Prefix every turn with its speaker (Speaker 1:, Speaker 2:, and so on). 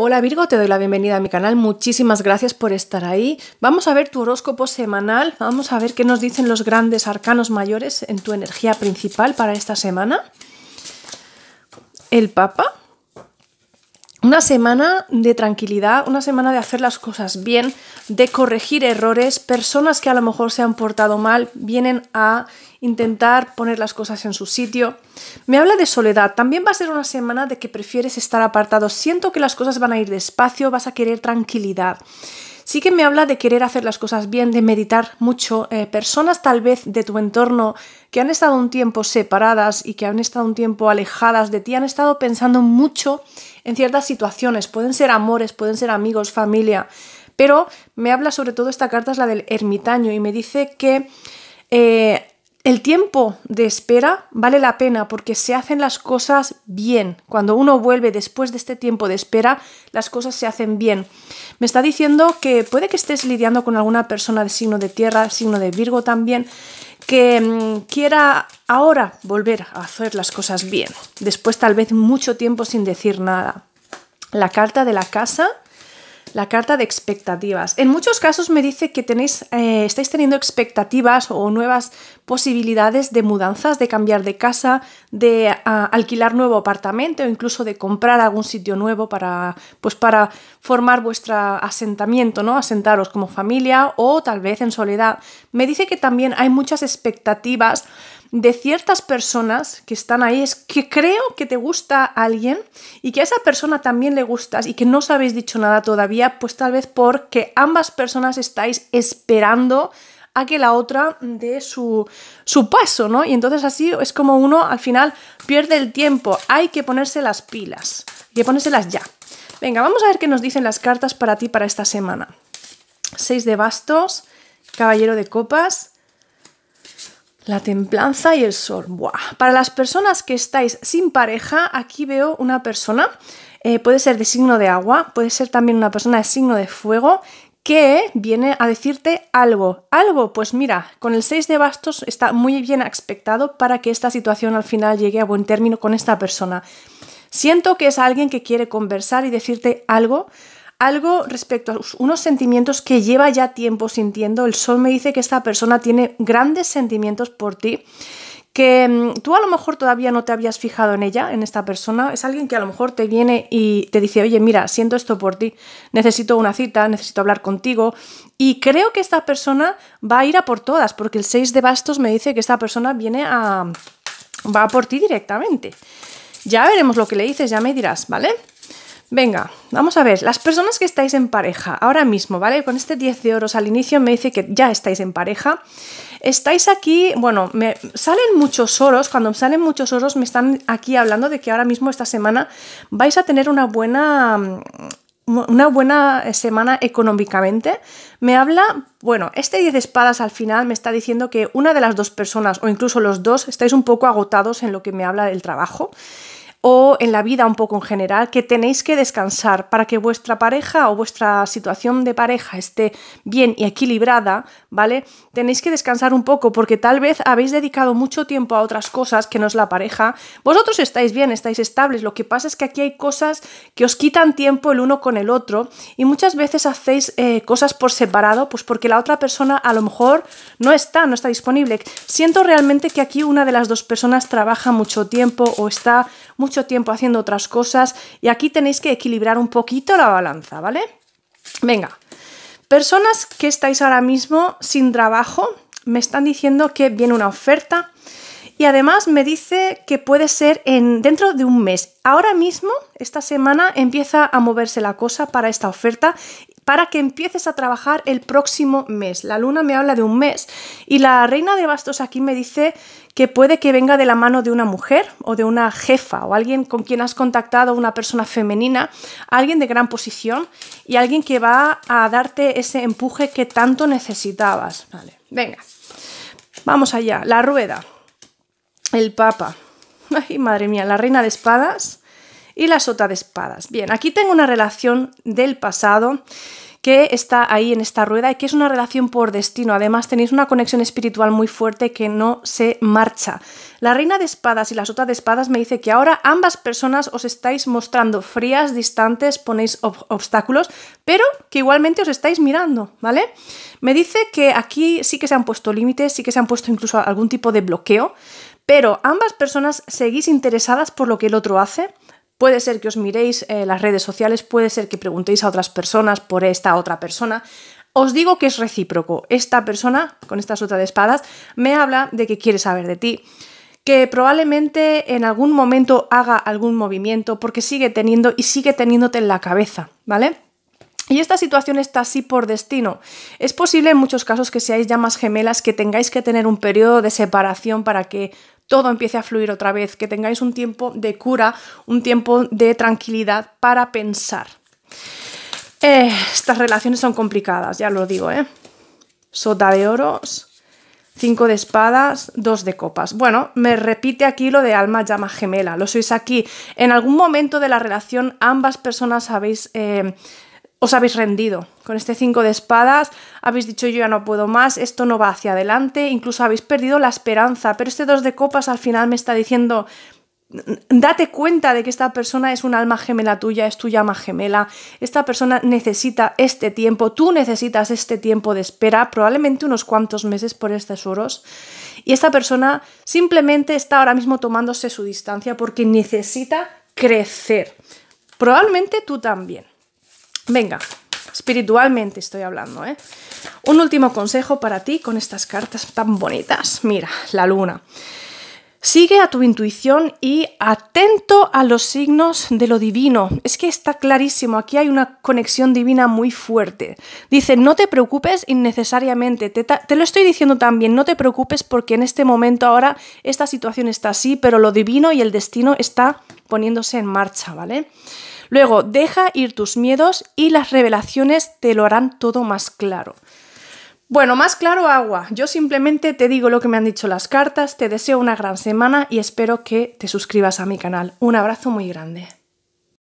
Speaker 1: Hola Virgo, te doy la bienvenida a mi canal, muchísimas gracias por estar ahí. Vamos a ver tu horóscopo semanal, vamos a ver qué nos dicen los grandes arcanos mayores en tu energía principal para esta semana. El Papa, una semana de tranquilidad, una semana de hacer las cosas bien, de corregir errores. Personas que a lo mejor se han portado mal vienen a intentar poner las cosas en su sitio. Me habla de soledad. También va a ser una semana de que prefieres estar apartado. Siento que las cosas van a ir despacio, vas a querer tranquilidad. Sí que me habla de querer hacer las cosas bien, de meditar mucho. Eh, personas tal vez de tu entorno que han estado un tiempo separadas y que han estado un tiempo alejadas de ti, han estado pensando mucho en ciertas situaciones. Pueden ser amores, pueden ser amigos, familia. Pero me habla sobre todo esta carta, es la del ermitaño, y me dice que eh, el tiempo de espera vale la pena porque se hacen las cosas bien. Cuando uno vuelve después de este tiempo de espera, las cosas se hacen bien. Me está diciendo que puede que estés lidiando con alguna persona de signo de tierra, signo de Virgo también, que mm, quiera ahora volver a hacer las cosas bien. Después tal vez mucho tiempo sin decir nada. La carta de la casa la carta de expectativas. En muchos casos me dice que tenéis, eh, estáis teniendo expectativas o nuevas posibilidades de mudanzas, de cambiar de casa, de ah, alquilar nuevo apartamento o incluso de comprar algún sitio nuevo para, pues para formar vuestro asentamiento, ¿no? asentaros como familia o tal vez en soledad. Me dice que también hay muchas expectativas de ciertas personas que están ahí es que creo que te gusta alguien y que a esa persona también le gustas y que no os habéis dicho nada todavía, pues tal vez porque ambas personas estáis esperando a que la otra dé su, su paso, ¿no? Y entonces así es como uno al final pierde el tiempo, hay que ponerse las pilas, hay que ponérselas ya. Venga, vamos a ver qué nos dicen las cartas para ti para esta semana. Seis de bastos, caballero de copas, la templanza y el sol. Para las personas que estáis sin pareja, aquí veo una persona, eh, puede ser de signo de agua, puede ser también una persona de signo de fuego, que viene a decirte algo. Algo, pues mira, con el 6 de bastos está muy bien aspectado para que esta situación al final llegue a buen término con esta persona. Siento que es alguien que quiere conversar y decirte algo algo respecto a unos sentimientos que lleva ya tiempo sintiendo. El sol me dice que esta persona tiene grandes sentimientos por ti que mm, tú a lo mejor todavía no te habías fijado en ella, en esta persona, es alguien que a lo mejor te viene y te dice, oye, mira, siento esto por ti, necesito una cita, necesito hablar contigo, y creo que esta persona va a ir a por todas, porque el 6 de bastos me dice que esta persona viene a... va a por ti directamente. Ya veremos lo que le dices, ya me dirás, ¿vale? Venga, vamos a ver, las personas que estáis en pareja ahora mismo, ¿vale? Con este 10 de oros al inicio me dice que ya estáis en pareja. Estáis aquí, bueno, me salen muchos oros, cuando salen muchos oros me están aquí hablando de que ahora mismo esta semana vais a tener una buena mm, una buena semana económicamente. Me habla, bueno, este 10 de espadas al final me está diciendo que una de las dos personas o incluso los dos estáis un poco agotados en lo que me habla del trabajo o en la vida un poco en general, que tenéis que descansar para que vuestra pareja o vuestra situación de pareja esté bien y equilibrada, ¿vale? Tenéis que descansar un poco porque tal vez habéis dedicado mucho tiempo a otras cosas que no es la pareja. Vosotros estáis bien, estáis estables, lo que pasa es que aquí hay cosas que os quitan tiempo el uno con el otro y muchas veces hacéis eh, cosas por separado, pues porque la otra persona a lo mejor no está, no está disponible. Siento realmente que aquí una de las dos personas trabaja mucho tiempo o está mucho tiempo haciendo otras cosas y aquí tenéis que equilibrar un poquito la balanza, ¿vale? Venga, personas que estáis ahora mismo sin trabajo, me están diciendo que viene una oferta y además me dice que puede ser en, dentro de un mes. Ahora mismo, esta semana, empieza a moverse la cosa para esta oferta para que empieces a trabajar el próximo mes. La luna me habla de un mes y la reina de bastos aquí me dice que puede que venga de la mano de una mujer o de una jefa o alguien con quien has contactado, una persona femenina, alguien de gran posición y alguien que va a darte ese empuje que tanto necesitabas. Vale, venga, vamos allá, la rueda el Papa. Ay, madre mía, la reina de espadas y la sota de espadas. Bien, aquí tengo una relación del pasado que está ahí en esta rueda y que es una relación por destino. Además, tenéis una conexión espiritual muy fuerte que no se marcha. La reina de espadas y la sota de espadas me dice que ahora ambas personas os estáis mostrando frías, distantes, ponéis obstáculos, pero que igualmente os estáis mirando, ¿vale? Me dice que aquí sí que se han puesto límites, sí que se han puesto incluso algún tipo de bloqueo, pero ambas personas seguís interesadas por lo que el otro hace. Puede ser que os miréis eh, las redes sociales, puede ser que preguntéis a otras personas por esta otra persona. Os digo que es recíproco. Esta persona, con esta otras de espadas, me habla de que quiere saber de ti que probablemente en algún momento haga algún movimiento porque sigue teniendo y sigue teniéndote en la cabeza, ¿vale? Y esta situación está así por destino. Es posible en muchos casos que seáis llamas gemelas que tengáis que tener un periodo de separación para que todo empiece a fluir otra vez, que tengáis un tiempo de cura, un tiempo de tranquilidad para pensar. Eh, estas relaciones son complicadas, ya lo digo, ¿eh? Sota de oros, cinco de espadas, dos de copas. Bueno, me repite aquí lo de alma llama gemela. Lo sois aquí. En algún momento de la relación ambas personas habéis... Eh, os habéis rendido. Con este 5 de espadas habéis dicho yo ya no puedo más, esto no va hacia adelante, incluso habéis perdido la esperanza, pero este 2 de copas al final me está diciendo date cuenta de que esta persona es un alma gemela tuya, es tu llama gemela, esta persona necesita este tiempo, tú necesitas este tiempo de espera, probablemente unos cuantos meses por estos oros, y esta persona simplemente está ahora mismo tomándose su distancia porque necesita crecer. Probablemente tú también. Venga, espiritualmente estoy hablando, ¿eh? Un último consejo para ti con estas cartas tan bonitas. Mira, la luna. Sigue a tu intuición y atento a los signos de lo divino. Es que está clarísimo, aquí hay una conexión divina muy fuerte. Dice, no te preocupes innecesariamente, te, te, lo estoy diciendo también, no te preocupes porque en este momento ahora esta situación está así, pero lo divino y el destino está poniéndose en marcha, ¿vale? Luego, deja ir tus miedos y las revelaciones te lo harán todo más claro. Bueno, más claro agua. Yo simplemente te digo lo que me han dicho las cartas, te deseo una gran semana y espero que te suscribas a mi canal. Un abrazo muy grande.